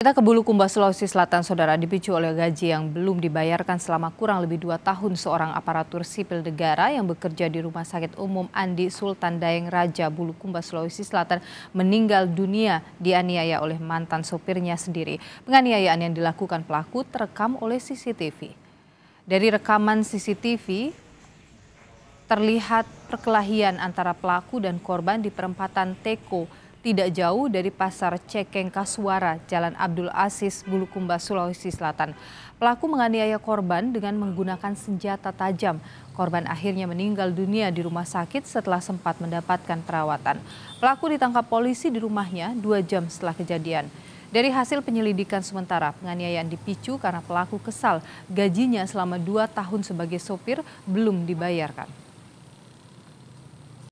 Kita ke Bulukumba, Sulawesi Selatan, Saudara, dipicu oleh gaji yang belum dibayarkan selama kurang lebih dua tahun seorang aparatur sipil negara yang bekerja di Rumah Sakit Umum Andi Sultan Dayeng Raja, Bulukumba, Sulawesi Selatan, meninggal dunia dianiaya oleh mantan sopirnya sendiri. Penganiayaan yang dilakukan pelaku terekam oleh CCTV. Dari rekaman CCTV, terlihat perkelahian antara pelaku dan korban di perempatan Teko, tidak jauh dari pasar Cekeng Kasuara, Jalan Abdul Aziz, Bulukumba, Sulawesi Selatan. Pelaku menganiaya korban dengan menggunakan senjata tajam. Korban akhirnya meninggal dunia di rumah sakit setelah sempat mendapatkan perawatan. Pelaku ditangkap polisi di rumahnya dua jam setelah kejadian. Dari hasil penyelidikan sementara, penganiayaan dipicu karena pelaku kesal gajinya selama dua tahun sebagai sopir belum dibayarkan.